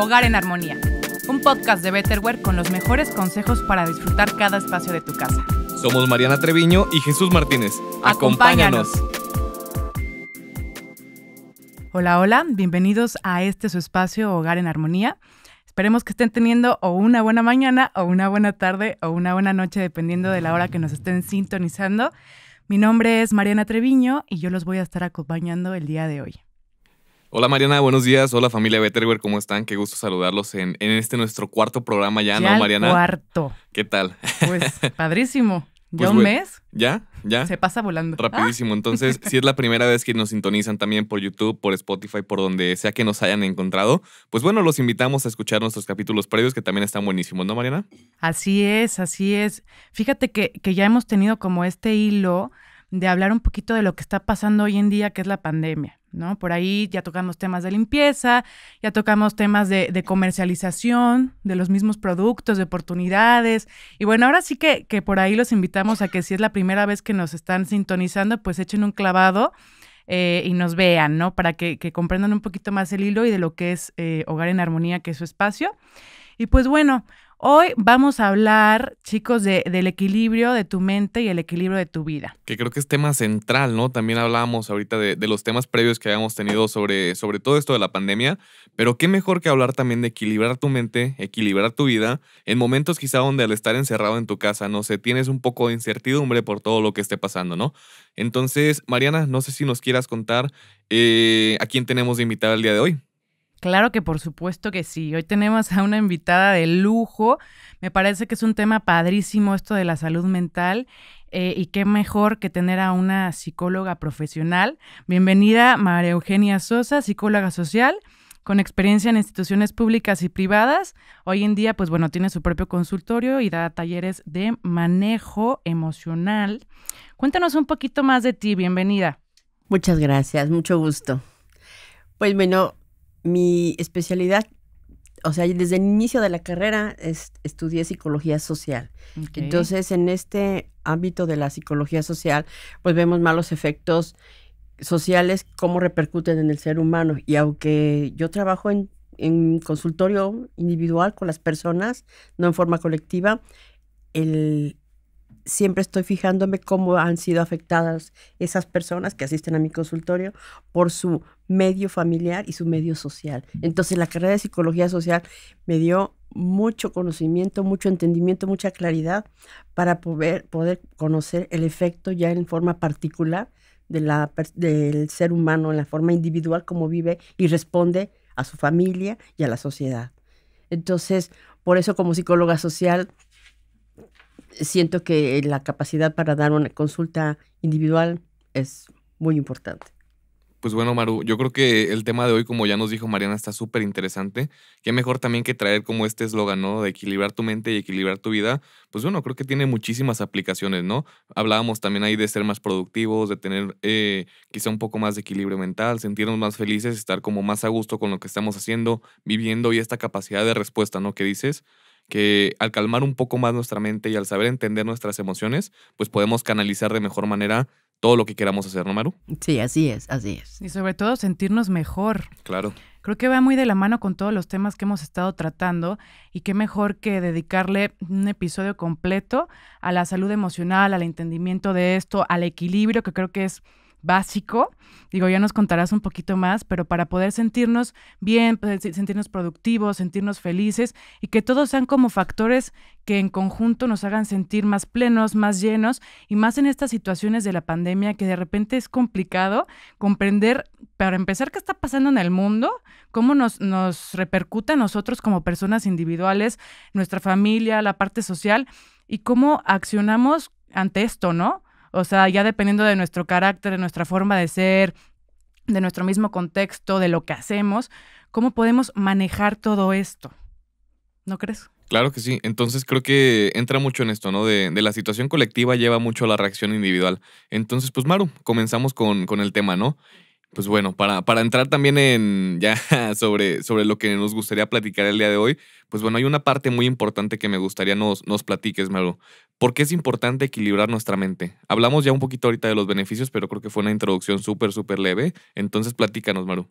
Hogar en Armonía, un podcast de Betterware con los mejores consejos para disfrutar cada espacio de tu casa. Somos Mariana Treviño y Jesús Martínez. Acompáñanos. Hola, hola, bienvenidos a este su espacio Hogar en Armonía. Esperemos que estén teniendo o una buena mañana o una buena tarde o una buena noche dependiendo de la hora que nos estén sintonizando. Mi nombre es Mariana Treviño y yo los voy a estar acompañando el día de hoy. Hola Mariana, buenos días. Hola familia Betterware, ¿cómo están? Qué gusto saludarlos en, en este nuestro cuarto programa ya, ¿no, Mariana? Cuarto. ¿Qué tal? Pues padrísimo. ¿Ya pues un mes? Ya, ya. Se pasa volando. Rapidísimo. Ah. Entonces, si es la primera vez que nos sintonizan también por YouTube, por Spotify, por donde sea que nos hayan encontrado, pues bueno, los invitamos a escuchar nuestros capítulos previos que también están buenísimos, ¿no, Mariana? Así es, así es. Fíjate que, que ya hemos tenido como este hilo de hablar un poquito de lo que está pasando hoy en día, que es la pandemia. ¿no? Por ahí ya tocamos temas de limpieza, ya tocamos temas de, comercialización, de los mismos productos, de oportunidades. Y bueno, ahora sí que, que por ahí los invitamos a que si es la primera vez que nos están sintonizando, pues echen un clavado. Eh, y nos vean, ¿no? Para que, comprendan un poquito más el hilo y de lo que es eh, Hogar en Armonía, que es su espacio. Y pues bueno, Hoy vamos a hablar, chicos, de, del equilibrio de tu mente y el equilibrio de tu vida. Que creo que es tema central, ¿no? También hablábamos ahorita de, los temas previos que habíamos tenido sobre, sobre todo esto de la pandemia, pero qué mejor que hablar también de equilibrar tu mente, equilibrar tu vida, en momentos quizá donde al estar encerrado en tu casa, no sé, tienes un poco de incertidumbre por todo lo que esté pasando, ¿no? Entonces, Mariana, no sé si nos quieras contar eh, a quién tenemos de invitar el día de hoy. Claro que por supuesto que sí. Hoy tenemos a una invitada de lujo. Me parece que es un tema padrísimo esto de la salud mental eh, y qué mejor que tener a una psicóloga profesional. Bienvenida María Eugenia Sosa, psicóloga social con experiencia en instituciones públicas y privadas. Hoy en día, pues bueno, tiene su propio consultorio y da talleres de manejo emocional. Cuéntanos un poquito más de ti. Bienvenida. Muchas gracias, mucho gusto. Pues bueno, mi especialidad, o sea, desde el inicio de la carrera es, estudié psicología social. Entonces, en este ámbito de la psicología social, pues vemos malos efectos sociales, cómo repercuten en el ser humano. Y aunque yo trabajo en, en consultorio individual con las personas, no en forma colectiva, el, siempre estoy fijándome cómo han sido afectadas esas personas que asisten a mi consultorio por su medio familiar y su medio social. Entonces la carrera de psicología social me dio mucho conocimiento, mucho entendimiento, mucha claridad para poder, conocer el efecto ya en forma particular del ser humano, en la forma individual como vive y responde a su familia y a la sociedad. Entonces, por eso como psicóloga social siento que la capacidad para dar una consulta individual es muy importante. Pues bueno, Maru, yo creo que el tema de hoy, como ya nos dijo Mariana, está súper interesante. Qué mejor también que traer como este eslogan, ¿no? De equilibrar tu mente y equilibrar tu vida. Pues bueno, creo que tiene muchísimas aplicaciones, ¿no? Hablábamos también ahí de ser más productivos, de tener eh, quizá un poco más de equilibrio mental, sentirnos más felices, estar como más a gusto con lo que estamos haciendo, viviendo y esta capacidad de respuesta, ¿no? Que dices que al calmar un poco más nuestra mente y al saber entender nuestras emociones, pues podemos canalizar de mejor manera todo lo que queramos hacer, ¿no, Maru? Sí, así es, así es. Y sobre todo sentirnos mejor. Claro. Creo que va muy de la mano con todos los temas que hemos estado tratando y qué mejor que dedicarle un episodio completo a la salud emocional, al entendimiento de esto, al equilibrio, que creo que es básico. Digo, ya nos contarás un poquito más, pero para poder sentirnos bien, sentirnos productivos, sentirnos felices y que todos sean como factores que en conjunto nos hagan sentir más plenos, más llenos y más en estas situaciones de la pandemia que de repente es complicado comprender, para empezar, qué está pasando en el mundo, cómo nos, nos repercuta a nosotros como personas individuales, nuestra familia, la parte social y cómo accionamos ante esto, ¿no? O sea, ya dependiendo de nuestro carácter, de nuestra forma de ser, de nuestro mismo contexto, de lo que hacemos, ¿cómo podemos manejar todo esto? ¿No crees? Claro que sí. Entonces creo que entra mucho en esto, ¿no? De, la situación colectiva lleva mucho a la reacción individual. Entonces, pues Maru, comenzamos con el tema, ¿no? Pues bueno, para, para entrar también en ya sobre, sobre lo que nos gustaría platicar el día de hoy, pues bueno, hay una parte muy importante que me gustaría nos, nos platiques, Maru. ¿Por qué es importante equilibrar nuestra mente? Hablamos ya un poquito ahorita de los beneficios, pero creo que fue una introducción súper, súper leve. Entonces, platícanos, Maru.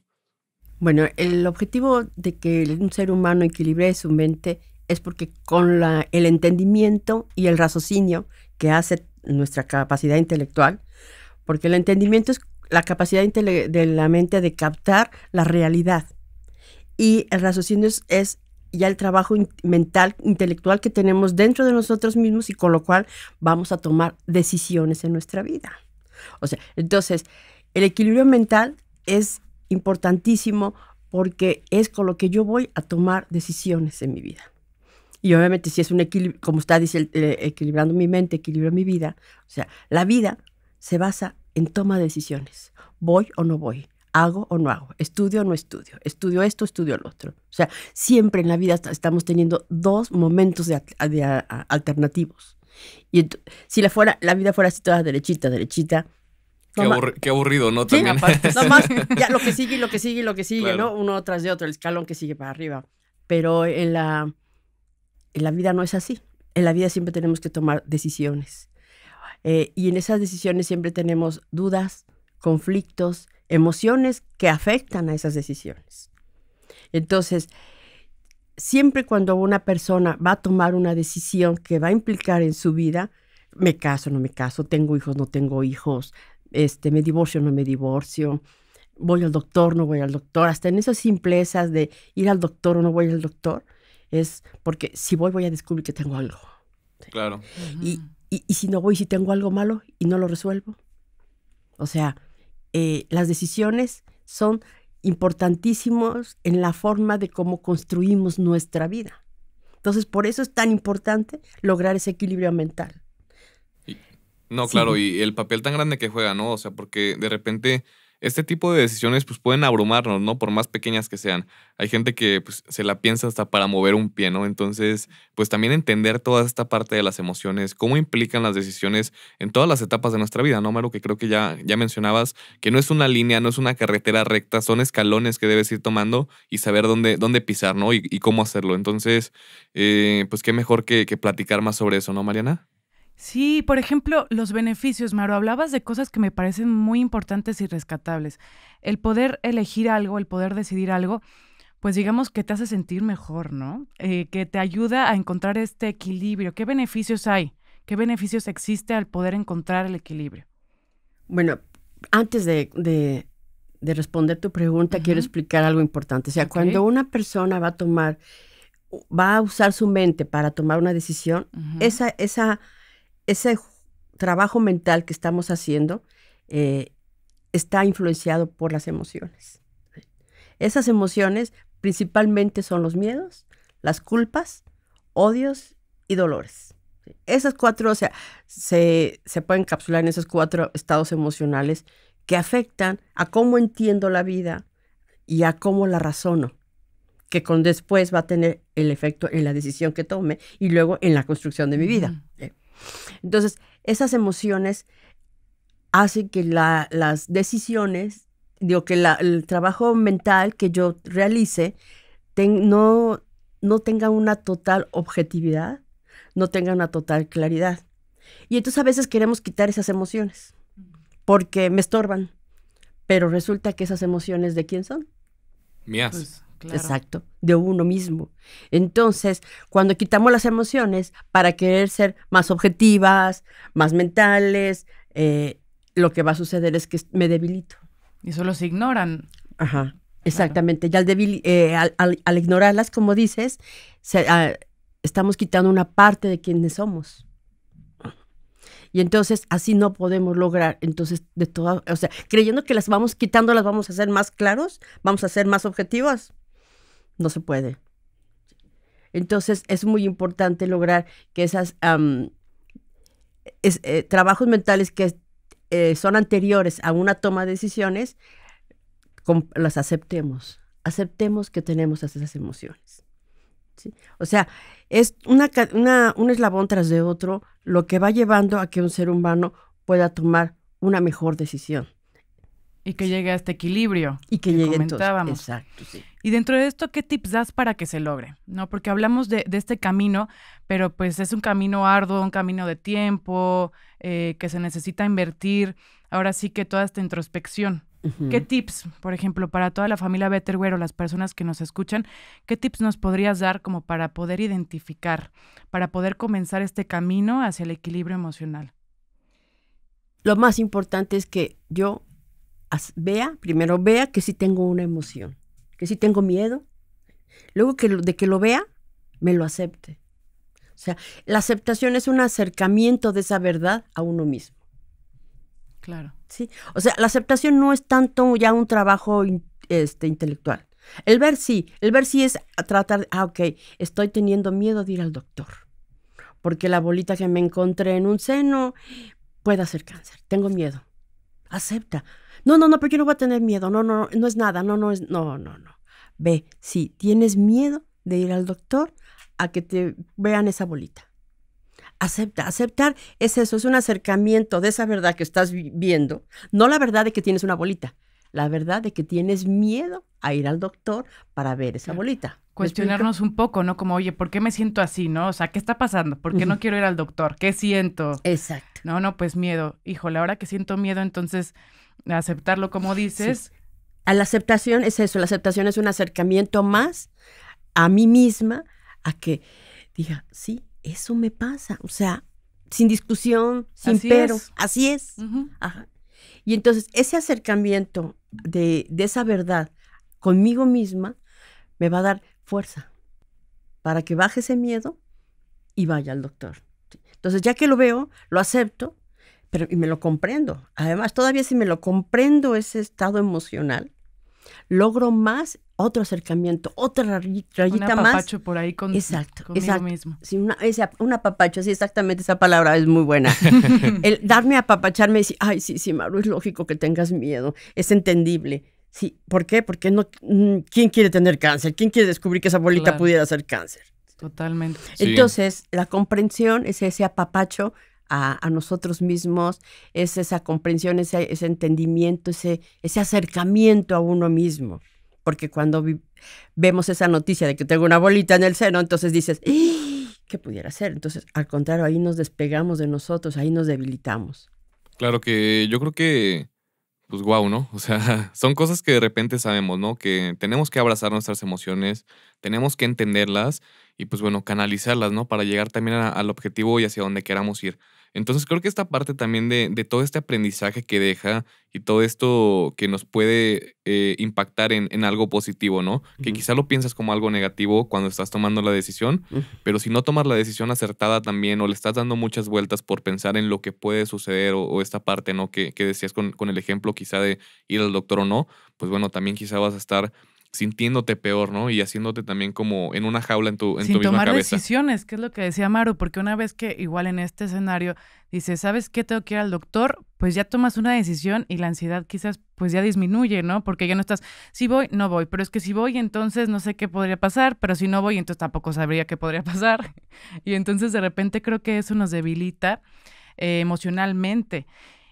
Bueno, el objetivo de que un ser humano equilibre su mente es porque con la, el entendimiento y el raciocinio que hace nuestra capacidad intelectual, porque el entendimiento es la capacidad de la mente de captar la realidad. Y el raciocinio es, ya el trabajo mental, intelectual que tenemos dentro de nosotros mismos y con lo cual vamos a tomar decisiones en nuestra vida. O sea, entonces, el equilibrio mental es importantísimo porque es con lo que yo voy a tomar decisiones en mi vida. Y obviamente si es un equilibrio, como está dice, eh, equilibrando mi mente, equilibrio mi vida, o sea, la vida se basa en toma de decisiones. ¿Voy o no voy? ¿Hago o no hago? ¿Estudio o no estudio? ¿Estudio esto, estudio lo otro? O sea, siempre en la vida estamos teniendo dos momentos de, alternativos. Y si la, fuera, la vida fuera así toda derechita, derechita, Qué, qué, aburrido, ¿no? También. más, ya lo que sigue, lo que sigue, lo que sigue, ¿no? Uno tras de otro, el escalón que sigue para arriba. Pero en la, en la vida no es así. En la vida siempre tenemos que tomar decisiones. Eh, y en esas decisiones siempre tenemos dudas, conflictos, emociones que afectan a esas decisiones. Entonces, siempre cuando una persona va a tomar una decisión que va a implicar en su vida, me caso, no me caso, tengo hijos, no tengo hijos, este, me divorcio, no me divorcio, voy al doctor, no voy al doctor, hasta en esas simplezas de ir al doctor o no voy al doctor, es porque si voy voy a descubrir que tengo algo. Claro. Y, y, si no voy, si tengo algo malo y no lo resuelvo. O sea, eh, las decisiones son importantísimos en la forma de cómo construimos nuestra vida. Entonces, por eso es tan importante lograr ese equilibrio mental. no, claro, y el papel tan grande que juega, ¿no? O sea, porque de repente este tipo de decisiones pues pueden abrumarnos, ¿no? Por más pequeñas que sean. Hay gente que pues, se la piensa hasta para mover un pie, ¿no? Entonces, pues también entender toda esta parte de las emociones, cómo implican las decisiones en todas las etapas de nuestra vida, ¿no, Maru? Que creo que ya, ya mencionabas, que no es una línea, no es una carretera recta, son escalones que debes ir tomando y saber dónde, dónde pisar, ¿no? Y, cómo hacerlo. Entonces, eh, pues qué mejor que, que platicar más sobre eso, ¿no, Mariana? Sí, por ejemplo, los beneficios, Maro, hablabas de cosas que me parecen muy importantes y rescatables. El poder elegir algo, el poder decidir algo, pues digamos que te hace sentir mejor, ¿no? Eh, que te ayuda a encontrar este equilibrio. ¿Qué beneficios hay? ¿Qué beneficios existe al poder encontrar el equilibrio? Bueno, antes de, de, responder tu pregunta, quiero explicar algo importante. O sea, cuando una persona va a tomar, va a usar su mente para tomar una decisión, esa, esa ese trabajo mental que estamos haciendo eh, está influenciado por las emociones. Esas emociones principalmente son los miedos, las culpas, odios y dolores. Esas cuatro, o sea, se, pueden encapsular en esos cuatro estados emocionales que afectan a cómo entiendo la vida y a cómo la razono, que con después va a tener el efecto en la decisión que tome y luego en la construcción de mi vida. Entonces, esas emociones hacen que las decisiones, digo, que el trabajo mental que yo realice no, no tenga una total objetividad, no tenga una total claridad. Y entonces a veces queremos quitar esas emociones porque me estorban, pero resulta que esas emociones de quién son? Mías. Pues, Exacto, de uno mismo. Entonces, cuando quitamos las emociones para querer ser más objetivas, más mentales, eh, lo que va a suceder es que me debilito. Y solo se ignoran. Ajá, exactamente. Ya Y al, debil, eh, al, ignorarlas, como dices, ah, estamos quitando una parte de quienes somos. Y entonces así no podemos lograr. Entonces, de todas, o sea, creyendo que las vamos quitando, las vamos a hacer más claros, vamos a ser más objetivas. No se puede. Entonces es muy importante lograr que esos eh, trabajos mentales que eh, son anteriores a una toma de decisiones, las aceptemos. Aceptemos que tenemos esas emociones. O sea, es una, una, un eslabón tras de otro lo que va llevando a que un ser humano pueda tomar una mejor decisión. Y que llegue a este equilibrio. Y que, llegue comentábamos. exacto, sí. Y dentro de esto, ¿qué tips das para que se logre? ¿No? Porque hablamos de, este camino, pero pues es un camino arduo, un camino de tiempo, eh, que se necesita invertir. Ahora sí que toda esta introspección. ¿Qué tips, por ejemplo, para toda la familia Betterware o las personas que nos escuchan, qué tips nos podrías dar como para poder identificar, para poder comenzar este camino hacia el equilibrio emocional? Lo más importante es que yo vea, primero vea que sí tengo una emoción, que sí tengo miedo. Luego que de que lo vea, me lo acepte. O sea, la aceptación es un acercamiento de esa verdad a uno mismo. Claro. Sí. O sea, la aceptación no es tanto ya un trabajo este, intelectual. El ver sí, el ver sí es tratar, ah, ok, estoy teniendo miedo de ir al doctor, porque la bolita que me encontré en un seno puede hacer cáncer, tengo miedo. Acepta, no, no, no, pero yo no voy a tener miedo. No, no, no, no es nada. No, no es. No, no, no. Ve, si tienes miedo de ir al doctor a que te vean esa bolita. Acepta, aceptar es eso, es un acercamiento de esa verdad que estás viendo, no la verdad de que tienes una bolita, la verdad de que tienes miedo a ir al doctor para ver esa bolita. Cuestionarnos un poco, ¿no? Como, oye, ¿por qué me siento así, no? O sea, ¿qué está pasando? ¿Por qué no quiero ir al doctor? ¿Qué siento? Exacto. No, no, pues miedo. Híjole, ahora que siento miedo, entonces aceptarlo como dices. A la aceptación es eso, la aceptación es un acercamiento más a mí misma, a que diga, sí, eso me pasa, o sea, sin discusión, sin pero, así es. Ajá. Y entonces ese acercamiento de, de esa verdad conmigo misma me va a dar fuerza para que baje ese miedo y vaya al doctor. Entonces, ya que lo veo, lo acepto pero y me lo comprendo. Además, todavía si me lo comprendo ese estado emocional, logro más otro acercamiento, otra rayita un apapacho por ahí con, exacto, conmigo exacto. mismo. Sí, una, un apapacho, sí, exactamente, esa palabra es muy buena. el darme a apapacharme y decir, ay, sí, sí, Maru, es lógico que tengas miedo, es entendible. Sí, ¿por qué? Porque no, mm, ¿quién quiere tener cáncer? ¿Quién quiere descubrir que esa bolita pudiera ser cáncer? Totalmente. Entonces, la comprensión es ese apapacho a, nosotros mismos, es esa comprensión, ese, entendimiento, ese, acercamiento a uno mismo porque cuando vemos esa noticia de que tengo una bolita en el seno, entonces dices, ¡Ah! ¿qué pudiera ser? Entonces, al contrario, ahí nos despegamos de nosotros, ahí nos debilitamos. Claro que yo creo que, pues guau, ¿no? O sea, son cosas que de repente sabemos, ¿no? Que tenemos que abrazar nuestras emociones, tenemos que entenderlas y pues bueno, canalizarlas, ¿no? Para llegar también al objetivo y hacia donde queramos ir. Entonces creo que esta parte también de, de todo este aprendizaje que deja y todo esto que nos puede eh, impactar en, algo positivo, ¿no? Que quizá lo piensas como algo negativo cuando estás tomando la decisión, pero si no tomas la decisión acertada también o le estás dando muchas vueltas por pensar en lo que puede suceder o, esta parte, ¿no? Que, decías con, con el ejemplo quizá de ir al doctor o no, pues bueno, también quizá vas a estar sintiéndote peor, ¿no? Y haciéndote también como en una jaula en tu, en misma tomar decisiones, que es lo que decía Maru, porque una vez que igual en este escenario dices, ¿sabes qué? Tengo que ir al doctor, pues ya tomas una decisión y la ansiedad quizás pues ya disminuye, ¿no? Porque ya no estás, si voy, no voy, pero es que si voy entonces no sé qué podría pasar, pero si no voy entonces tampoco sabría qué podría pasar. y entonces de repente creo que eso nos debilita eh, emocionalmente.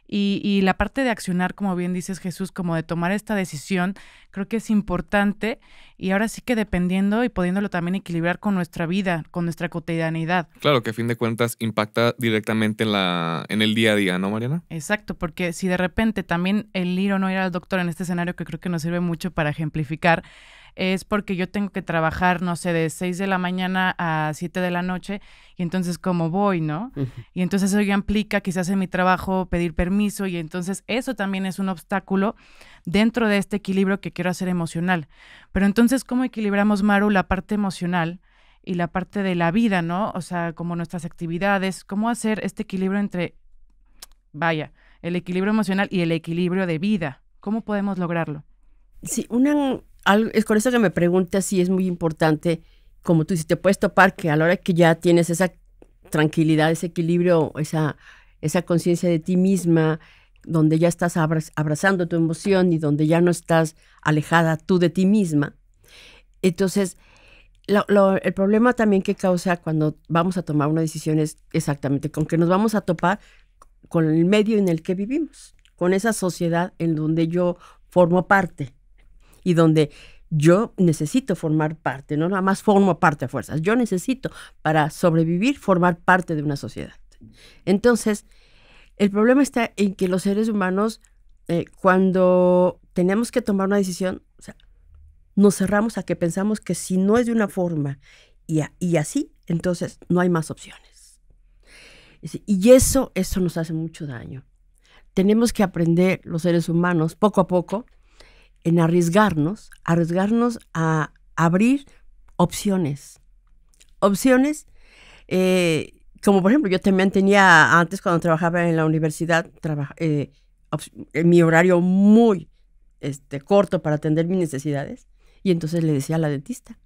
Y, la parte de accionar, como bien dices Jesús, como de tomar esta decisión, creo que es importante y ahora sí que dependiendo y pudiéndolo también equilibrar con nuestra vida, con nuestra cotidianidad. Claro, que a fin de cuentas impacta directamente en, la, en el día a día, ¿no, Mariana? Exacto, porque si de repente también el ir o no ir al doctor en este escenario, que creo que nos sirve mucho para ejemplificar, es porque yo tengo que trabajar, no sé, de 6 de la mañana a 7 de la noche y entonces cómo voy, ¿no? Y entonces eso ya implica quizás en mi trabajo pedir permiso y entonces eso también es un obstáculo dentro de este equilibrio que quiero hacer emocional. Pero entonces, ¿cómo equilibramos, Maru, la parte emocional? y la parte de la vida, ¿no? O sea, como nuestras actividades, cómo hacer este equilibrio entre, vaya, el equilibrio emocional y el equilibrio de vida. ¿Cómo podemos lograrlo? Sí, una, es con eso que me preguntas si es muy importante, como tú dices, te puedes topar que a la hora que ya tienes esa tranquilidad, ese equilibrio, esa, esa conciencia de ti misma, donde ya estás abrazando tu emoción y donde ya no estás alejada tú de ti misma. Entonces, el problema también que causa cuando vamos a tomar una decisión es exactamente con que nos vamos a topar con el medio en el que vivimos, con esa sociedad en donde yo formo parte y donde yo necesito formar parte, no nada más formo parte a fuerzas, yo necesito para sobrevivir formar parte de una sociedad. Entonces, el problema está en que los seres humanos, eh, cuando tenemos que tomar una decisión, nos cerramos a que pensamos que si no es de una forma y, y así, entonces no hay más opciones. Y eso, eso nos hace mucho daño. Tenemos que aprender los seres humanos poco a poco en arriesgarnos, arriesgarnos a abrir opciones. Opciones, eh, como por ejemplo, yo también tenía antes cuando trabajaba en la universidad, eh, mi horario muy este, corto para atender mis necesidades. Y entonces le decía a la dentista,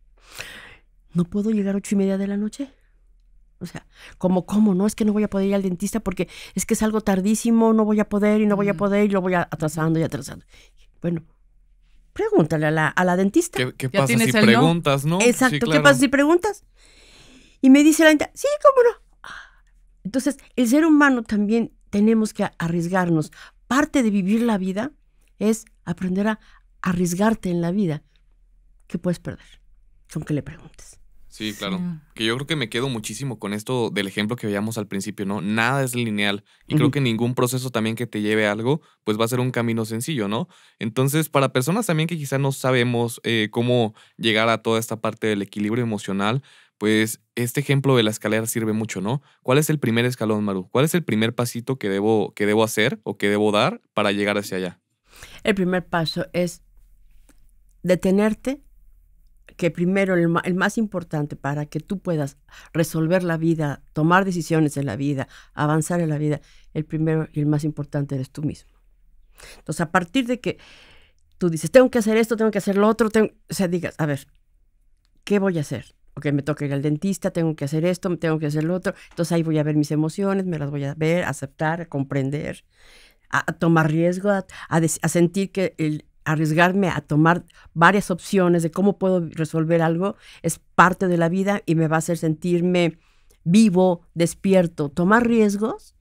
no puedo llegar a ocho y media de la noche. O sea, como, ¿cómo? No, es que no voy a poder ir al dentista porque es que es algo tardísimo, no voy a poder y no voy a mm. poder y lo voy atrasando y atrasando. Bueno, Pregúntale a la, dentista. ¿Qué, pasa si preguntas, no? Exacto, ¿qué pasa si preguntas? Y me dice la dentista, sí, cómo no. Ah, entonces, el ser humano también tenemos que arriesgarnos. Parte de vivir la vida es aprender a arriesgarte en la vida, ¿Qué puedes perder, Con que le preguntes. Sí, claro. Que yo creo que me quedo muchísimo con esto del ejemplo que veíamos al principio, ¿no? Nada es lineal y creo que ningún proceso también que te lleve a algo, pues va a ser un camino sencillo, ¿no? Entonces, para personas también que quizá no sabemos eh, cómo llegar a toda esta parte del equilibrio emocional, pues este ejemplo de la escalera sirve mucho, ¿no? ¿Cuál es el primer escalón, Maru? ¿Cuál es el primer pasito que debo, que debo hacer o que debo dar para llegar hacia allá? El primer paso es detenerte que primero, el, más importante para que tú puedas resolver la vida, tomar decisiones en la vida, avanzar en la vida, el primero y el más importante eres tú mismo. Entonces, a partir de que tú dices, tengo que hacer esto, tengo que hacer lo otro, tengo, o sea, digas, a ver, ¿qué voy a hacer? Ok, me toca ir al dentista, tengo que hacer esto, tengo que hacer lo otro. Entonces ahí voy a ver mis emociones, me las voy a ver, aceptar, comprender, a, tomar riesgo, a, a sentir que el, arriesgarme a tomar varias opciones de cómo puedo resolver algo es parte de la vida y me va a hacer sentirme vivo, despierto. Tomar riesgos,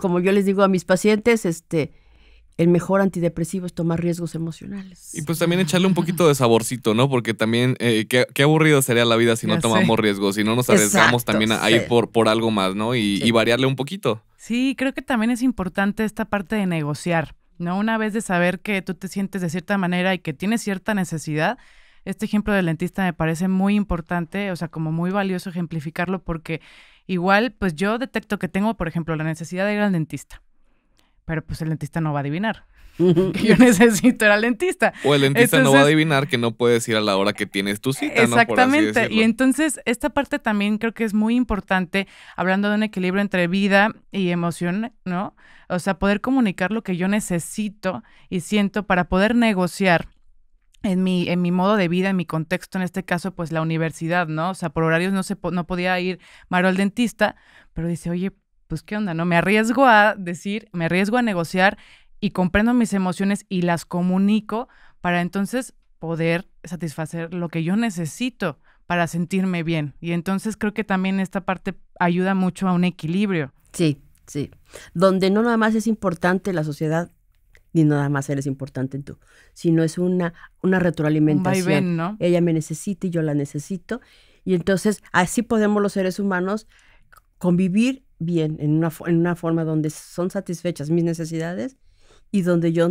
como yo les digo a mis pacientes, este, el mejor antidepresivo es tomar riesgos emocionales. Y pues también echarle un poquito de saborcito, ¿no? Porque también, eh, qué, qué, aburrido sería la vida si no tomamos riesgos, si no nos arriesgamos también a, ir por, por algo más, ¿no? y variarle un poquito. Sí, creo que también es importante esta parte de negociar, ¿no? Una vez de saber que tú te sientes de cierta manera y que tienes cierta necesidad, este ejemplo del dentista me parece muy importante, o sea, como muy valioso ejemplificarlo porque igual, pues yo detecto que tengo, por ejemplo, la necesidad de ir al dentista, pero pues el dentista no va a adivinar, que yo necesito ir al dentista. O el dentista no va a adivinar que no puedes ir a la hora que tienes tu cita. Exactamente. y entonces esta parte también creo que es muy importante, hablando de un equilibrio entre vida y emoción, ¿no? O sea, poder comunicar lo que yo necesito y siento para poder negociar en mi, en mi modo de vida, en mi contexto, en este caso, pues la universidad, ¿no? O sea, por horarios no, se no podía ir Maro al dentista, pero dice, oye, pues qué onda, ¿no? Me arriesgo a decir, me arriesgo a negociar y comprendo mis emociones y las comunico para entonces poder satisfacer lo que yo necesito para sentirme bien. Y entonces creo que también esta parte ayuda mucho a un equilibrio. Sí, sí. Donde no nada más es importante la sociedad, ni nada más eres importante tú, sino es una, una retroalimentación. ¿no? Ella me necesita y yo la necesito. Y entonces así podemos los seres humanos convivir bien, en una, en una forma donde son satisfechas mis necesidades y donde yo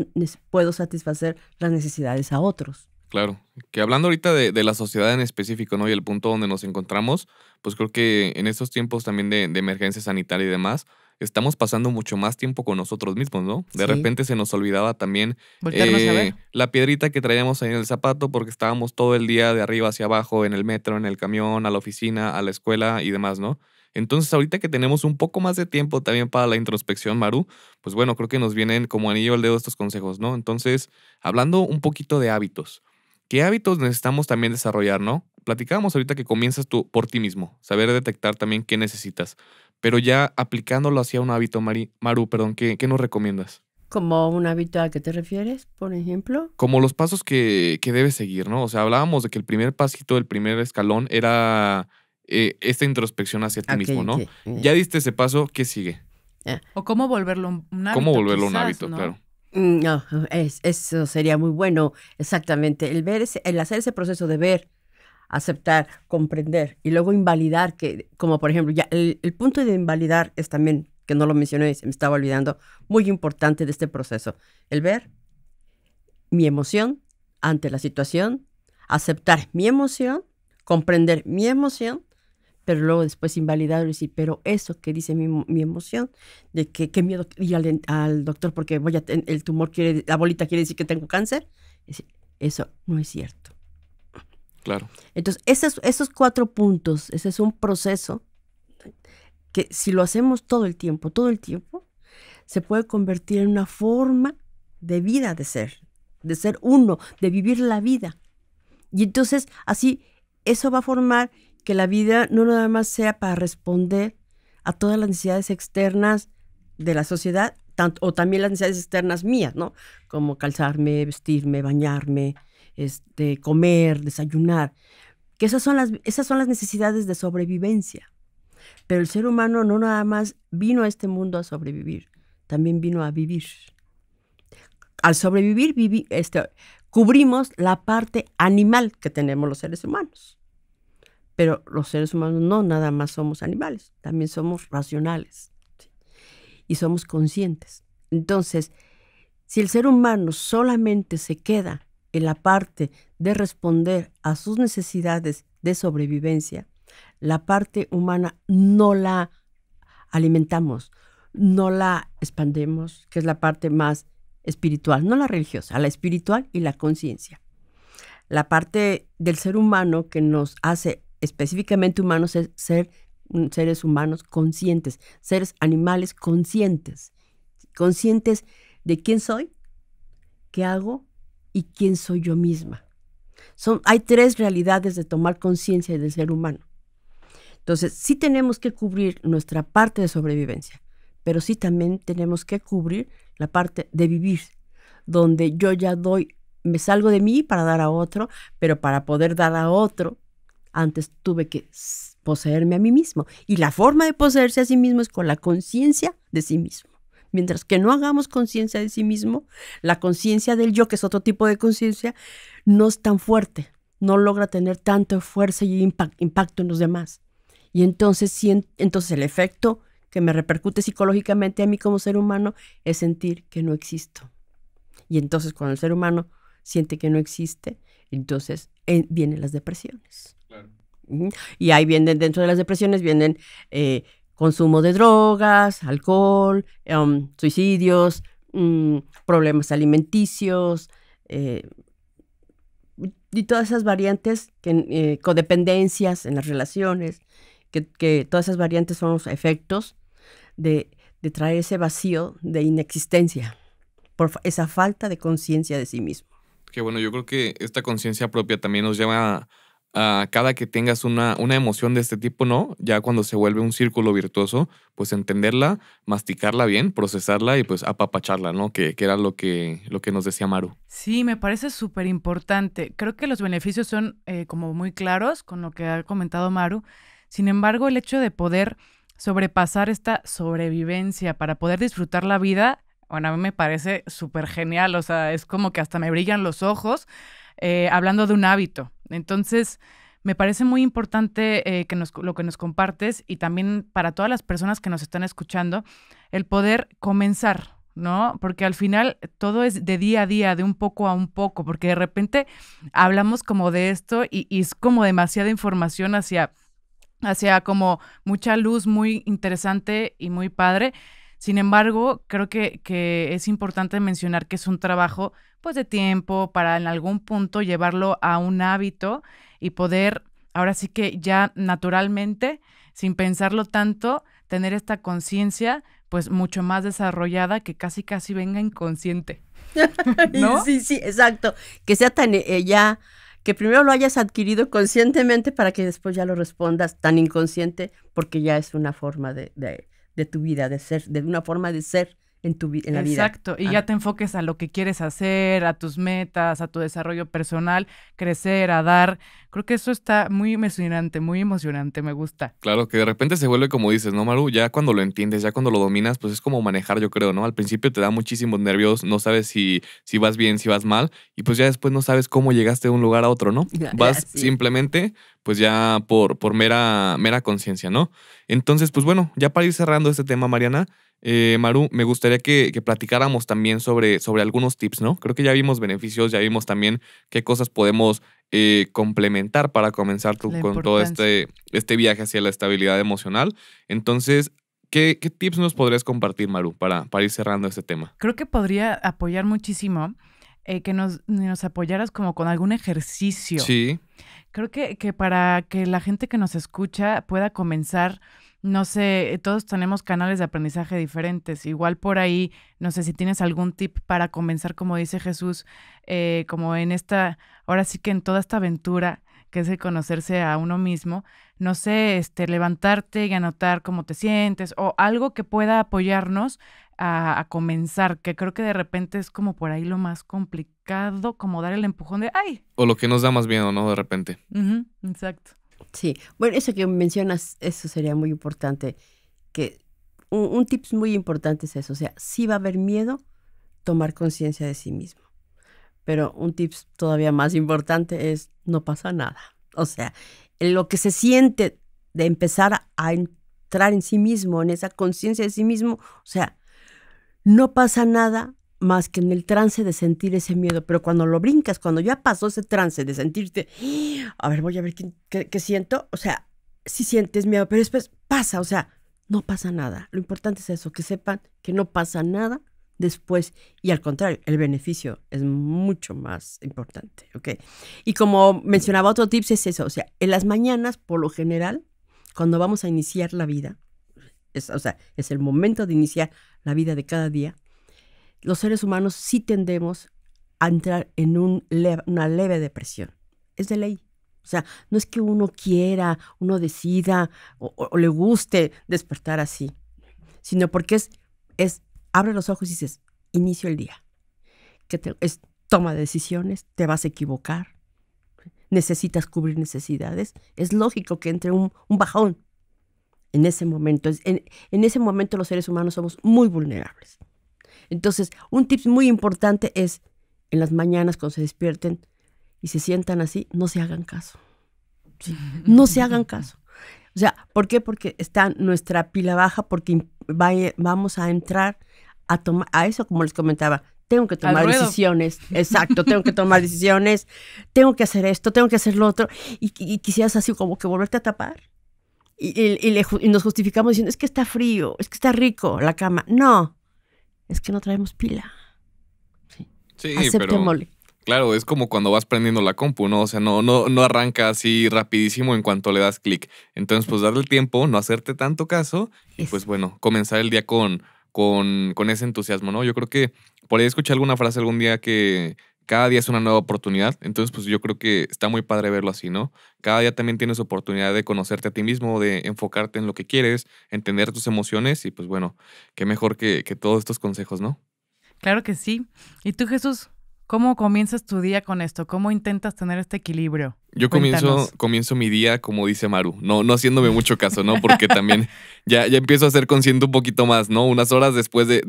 puedo satisfacer las necesidades a otros. Claro, que hablando ahorita de, la sociedad en específico, ¿no? Y el punto donde nos encontramos, pues creo que en estos tiempos también de, emergencia sanitaria y demás, estamos pasando mucho más tiempo con nosotros mismos, ¿no? De repente se nos olvidaba también eh, la piedrita que traíamos en el zapato porque estábamos todo el día de arriba hacia abajo, en el metro, en el camión, a la oficina, a la escuela y demás, ¿no? Entonces, ahorita que tenemos un poco más de tiempo también para la introspección, Maru, pues bueno, creo que nos vienen como anillo al dedo estos consejos, ¿no? Entonces, hablando un poquito de hábitos, ¿qué hábitos necesitamos también desarrollar, no? Platicábamos ahorita que comienzas tú por ti mismo, saber detectar también qué necesitas, pero ya aplicándolo hacia un hábito, Maru, perdón, ¿qué, nos recomiendas? Como un hábito a qué te refieres, por ejemplo. Como los pasos que, que debes seguir, ¿no? O sea, hablábamos de que el primer pasito, el primer escalón era eh, esta introspección hacia ti mismo, ¿no? Ya diste ese paso, ¿qué sigue? Eh. O cómo volverlo un hábito. ¿Cómo volverlo un hábito, claro? Mm, no, eso sería muy bueno, exactamente. El, ver el hacer ese proceso de ver, aceptar, comprender y luego invalidar, que, como por ejemplo, ya el, punto de invalidar es también, que no lo mencioné se me estaba olvidando, muy importante de este proceso. El ver mi emoción ante la situación, aceptar mi emoción, comprender mi emoción pero luego después invalidarlo y decir, pero eso que dice mi, emoción, de que qué miedo ir al, doctor porque voy a el tumor quiere, la bolita quiere decir que tengo cáncer, eso no es cierto. Claro. Entonces, esos, esos cuatro puntos, ese es un proceso que si lo hacemos todo el tiempo, todo el tiempo, se puede convertir en una forma de vida de ser, de ser uno, de vivir la vida. Y entonces, así, eso va a formar que la vida no nada más sea para responder a todas las necesidades externas de la sociedad, o también las necesidades externas mías, ¿no? Como calzarme, vestirme, bañarme, este, comer, desayunar. Que esas son, las, esas son las necesidades de sobrevivencia. Pero el ser humano no nada más vino a este mundo a sobrevivir, también vino a vivir. Al sobrevivir, este, cubrimos la parte animal que tenemos los seres humanos. Pero los seres humanos no nada más somos animales, también somos racionales y somos conscientes. Entonces, si el ser humano solamente se queda en la parte de responder a sus necesidades de sobrevivencia, la parte humana no la alimentamos, no la expandemos, que es la parte más espiritual, no la religiosa, la espiritual y la conciencia. La parte del ser humano que nos hace específicamente humanos es ser mm, seres humanos conscientes, seres animales conscientes, conscientes de quién soy, qué hago y quién soy yo misma. Son, hay tres realidades de tomar conciencia del ser humano. Entonces, sí tenemos que cubrir nuestra parte de sobrevivencia, pero sí también tenemos que cubrir la parte de vivir, donde yo ya doy, me salgo de mí para dar a otro, pero para poder dar a otro, antes tuve que poseerme a mí mismo. Y la forma de poseerse a sí mismo es con la conciencia de sí mismo. Mientras que no hagamos conciencia de sí mismo, la conciencia del yo, que es otro tipo de conciencia, no es tan fuerte, no logra tener tanto fuerza y impacto en los demás. Y entonces, entonces el efecto que me repercute psicológicamente a mí como ser humano es sentir que no existo. Y entonces cuando el ser humano siente que no existe, entonces eh, vienen las depresiones. Y ahí vienen, dentro de las depresiones, vienen eh, consumo de drogas, alcohol, em, suicidios, mm, problemas alimenticios, eh, y todas esas variantes, que, eh, codependencias en las relaciones, que, que, todas esas variantes son los efectos de, de traer ese vacío de inexistencia, por esa falta de conciencia de sí mismo. Que bueno, yo creo que esta conciencia propia también nos lleva a Ah, cada que tengas una, emoción de este tipo, ¿no? Ya cuando se vuelve un círculo virtuoso, pues entenderla, masticarla bien, procesarla y pues apapacharla, ¿no? Que, era lo que, lo que nos decía Maru. Sí, me parece súper importante. Creo que los beneficios son eh, como muy claros con lo que ha comentado Maru. Sin embargo, el hecho de poder sobrepasar esta sobrevivencia para poder disfrutar la vida, bueno, a mí me parece súper genial, o sea, es como que hasta me brillan los ojos eh, hablando de un hábito. Entonces, me parece muy importante eh, que nos, lo que nos compartes y también para todas las personas que nos están escuchando, el poder comenzar, ¿no? Porque al final todo es de día a día, de un poco a un poco, porque de repente hablamos como de esto y, es como demasiada información hacia hacia como mucha luz muy interesante y muy padre, sin embargo, creo que, que es importante mencionar que es un trabajo pues de tiempo para en algún punto llevarlo a un hábito y poder ahora sí que ya naturalmente, sin pensarlo tanto, tener esta conciencia pues mucho más desarrollada que casi casi venga inconsciente. ¿No? sí, sí, exacto. Que sea tan eh, eh, ya que primero lo hayas adquirido conscientemente para que después ya lo respondas tan inconsciente, porque ya es una forma de de tu vida, de ser, de una forma de ser en tu en la vida. Exacto, y ya te enfoques a lo que quieres hacer, a tus metas, a tu desarrollo personal, crecer, a dar Creo que eso está muy emocionante, muy emocionante, me gusta. Claro, que de repente se vuelve como dices, ¿no, Maru? Ya cuando lo entiendes, ya cuando lo dominas, pues es como manejar, yo creo, ¿no? Al principio te da muchísimos nervios, no sabes si, si vas bien, si vas mal, y pues ya después no sabes cómo llegaste de un lugar a otro, ¿no? Vas simplemente, pues ya por, por mera, mera conciencia, ¿no? Entonces, pues bueno, ya para ir cerrando este tema, Mariana, eh, Maru, me gustaría que, que, platicáramos también sobre, sobre algunos tips, ¿no? Creo que ya vimos beneficios, ya vimos también qué cosas podemos eh, complementar para comenzar tú con todo este, este viaje hacia la estabilidad emocional. Entonces, ¿Qué, tips nos podrías compartir, Maru, para, para ir cerrando este tema? Creo que podría apoyar muchísimo eh, que nos, nos, apoyaras como con algún ejercicio. Sí. Creo que, que para que la gente que nos escucha pueda comenzar no sé, todos tenemos canales de aprendizaje diferentes. Igual por ahí, no sé si tienes algún tip para comenzar, como dice Jesús, eh, como en esta, ahora sí que en toda esta aventura que es el conocerse a uno mismo, no sé, este, levantarte y anotar cómo te sientes o algo que pueda apoyarnos a, comenzar, que creo que de repente es como por ahí lo más complicado, como dar el empujón de ¡ay! O lo que nos da más miedo, ¿no? De repente. exacto. Sí, bueno, eso que mencionas, eso sería muy importante, que un, tips tip muy importante es eso, o sea, si va a haber miedo, tomar conciencia de sí mismo. Pero un tip todavía más importante es no pasa nada. O sea, lo que se siente de empezar a entrar en sí mismo, en esa conciencia de sí mismo, o sea, no pasa nada, más que en el trance de sentir ese miedo, pero cuando lo brincas, cuando ya pasó ese trance de sentirte, ah, a ver, voy a ver qué, siento, o sea, si sientes miedo, pero después pasa, o sea, no pasa nada. Lo importante es eso, que sepan que no pasa nada después y al contrario, el beneficio es mucho más importante, ¿ok? Y como mencionaba otro tip es eso, o sea, en las mañanas por lo general, cuando vamos a iniciar la vida, o sea, es el momento de iniciar la vida de cada día, los seres humanos sí tendemos a entrar en una leve depresión. Es de ley. O sea, no es que uno quiera, uno decida o, le guste despertar así, sino porque es, es, abre los ojos y dices, inicio el día. Que es toma de decisiones, te vas a equivocar, necesitas cubrir necesidades. Es lógico que entre un, bajón en ese momento. en ese momento los seres humanos somos muy vulnerables. Entonces, un tip muy importante es en las mañanas cuando se despierten y se sientan así, no se hagan caso. No se hagan caso. O sea, ¿por qué? Porque está nuestra pila baja, porque vamos a entrar a tomar, a eso como les comentaba, tengo que tomar decisiones, exacto, tengo que tomar decisiones, tengo que hacer esto, tengo que hacer lo otro, y, y quisieras así como que volverte a tapar. Y, y, nos justificamos diciendo, es que está frío, es que está rico la cama. No, es que no traemos pila. Sí, sí Pero... Claro, es como cuando vas prendiendo la compu, ¿no? O sea, no, no, no arranca así rapidísimo en cuanto le das clic. Entonces, pues darle el tiempo, no hacerte tanto caso y pues bueno, comenzar el día con, con, con, ese entusiasmo, ¿no? Yo creo que por ahí escuché alguna frase algún día que cada día es una nueva oportunidad. Entonces, pues yo creo que está muy padre verlo así, ¿no? Cada día también tienes oportunidad de conocerte a ti mismo, de enfocarte en lo que quieres, entender tus emociones y pues bueno, qué mejor que, que todos estos consejos, ¿no? Claro que sí. ¿Y tú, Jesús? ¿Cómo comienzas tu día con esto? ¿Cómo intentas tener este equilibrio? Yo comienzo, comienzo mi día, como dice Maru, no, no haciéndome mucho caso, ¿no? Porque también ya, ya empiezo a ser consciente un poquito más, ¿no? Unas horas después de,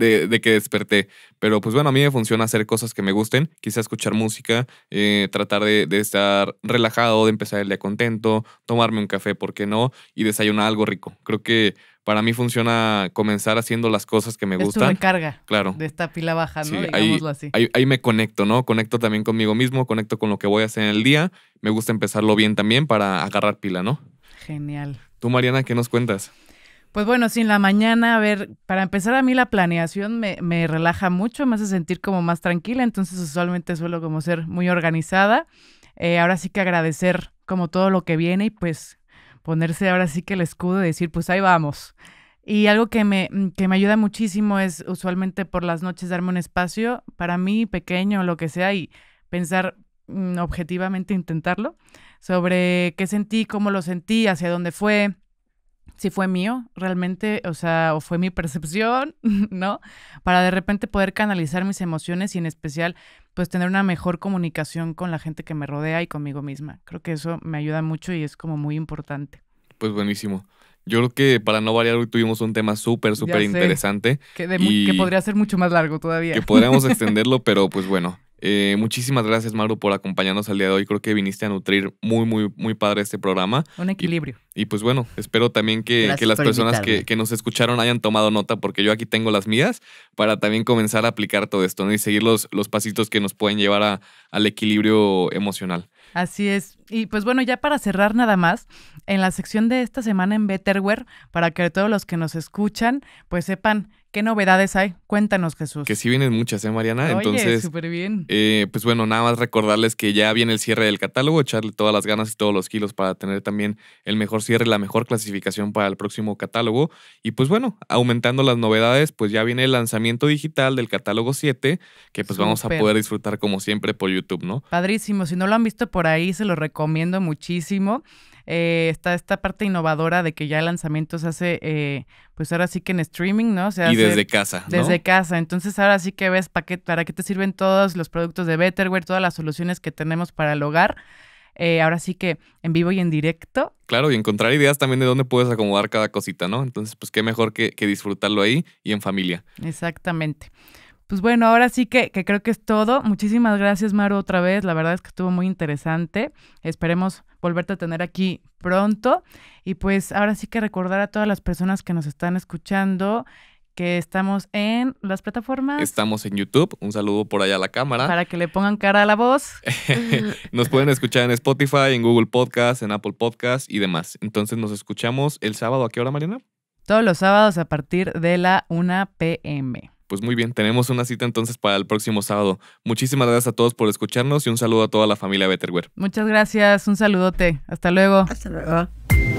que desperté. Pero pues bueno, a mí me funciona hacer cosas que me gusten, quizá escuchar música, eh, tratar de, estar relajado, de empezar el día contento, tomarme un café, ¿por qué no? Y desayunar algo rico. Creo que para mí funciona comenzar haciendo las cosas que me gustan. gustan. me recarga. Claro. De esta pila baja, ¿no? Sí, ahí, así. Ahí, me conecto, ¿no? Conecto también conmigo mismo, conecto con lo que voy a hacer en el día. Me gusta empezarlo bien también para agarrar pila, ¿no? Genial. Tú, Mariana, ¿qué nos cuentas? Pues bueno, sí, en la mañana, a ver, para empezar a mí la planeación me, relaja mucho, me hace sentir como más tranquila, entonces usualmente suelo como ser muy organizada. Eh, ahora sí que agradecer como todo lo que viene y pues ponerse ahora sí que el escudo y decir, pues ahí vamos. Y algo que me, mm, me ayuda muchísimo es usualmente por las noches darme un espacio para mí, pequeño, lo que sea, y pensar mm, objetivamente, intentarlo, sobre qué sentí, cómo lo sentí, hacia dónde fue, si fue mío realmente, o sea, o fue mi percepción, ¿no? Para de repente poder canalizar mis emociones y en especial pues tener una mejor comunicación con la gente que me rodea y conmigo misma. Creo que eso me ayuda mucho y es como muy importante. Pues buenísimo. Yo creo que para no variar hoy tuvimos un tema súper, súper interesante. Que, que podría ser mucho más largo todavía. Que podríamos extenderlo, pero pues bueno, eh, muchísimas gracias, Maru, por acompañarnos al día de hoy. Creo que viniste a nutrir muy, muy, muy padre este programa. Un equilibrio. Y, pues bueno, espero también que, las personas que, nos escucharon hayan tomado nota, porque yo aquí tengo las mías, para también comenzar a aplicar todo esto ¿no? y seguir los, pasitos que nos pueden llevar al equilibrio emocional. Así es. Y pues bueno, ya para cerrar nada más, en la sección de esta semana en Betterware, para que todos los que nos escuchan, pues sepan ¿Qué novedades hay? Cuéntanos, Jesús. Que sí vienen muchas, ¿eh, Mariana? Oye, Entonces, súper bien. Eh, pues bueno, nada más recordarles que ya viene el cierre del catálogo, echarle todas las ganas y todos los kilos para tener también el mejor cierre, la mejor clasificación para el próximo catálogo. Y pues bueno, aumentando las novedades, pues ya viene el lanzamiento digital del catálogo 7, que pues vamos a poder disfrutar como siempre por YouTube, ¿no? Padrísimo, si no lo han visto por ahí, se lo recomiendo muchísimo. Eh, está esta parte innovadora de que ya el lanzamiento se hace, eh, pues ahora sí que en streaming, ¿no? y desde casa. Desde casa. Entonces ahora sí que ves para qué, para qué te sirven todos los productos de Betterware, todas las soluciones que tenemos para el hogar. Eh, ahora sí que en vivo y en directo. Claro, y encontrar ideas también de dónde puedes acomodar cada cosita, ¿no? Entonces, pues qué mejor que, que disfrutarlo ahí y en familia. Exactamente. Pues bueno, ahora sí que, que, creo que es todo. Muchísimas gracias, Maru, otra vez. La verdad es que estuvo muy interesante. Esperemos volverte a tener aquí pronto. Y pues ahora sí que recordar a todas las personas que nos están escuchando que estamos en las plataformas. Estamos en YouTube. Un saludo por allá a la cámara. Para que le pongan cara a la voz. nos pueden escuchar en Spotify, en Google Podcast, en Apple Podcast y demás. Entonces nos escuchamos el sábado. ¿A qué hora, Mariana? Todos los sábados a partir de la 1 p.m. Pues muy bien, tenemos una cita entonces para el próximo sábado. Muchísimas gracias a todos por escucharnos y un saludo a toda la familia Betterware. Muchas gracias, un saludote. Hasta luego. Hasta luego.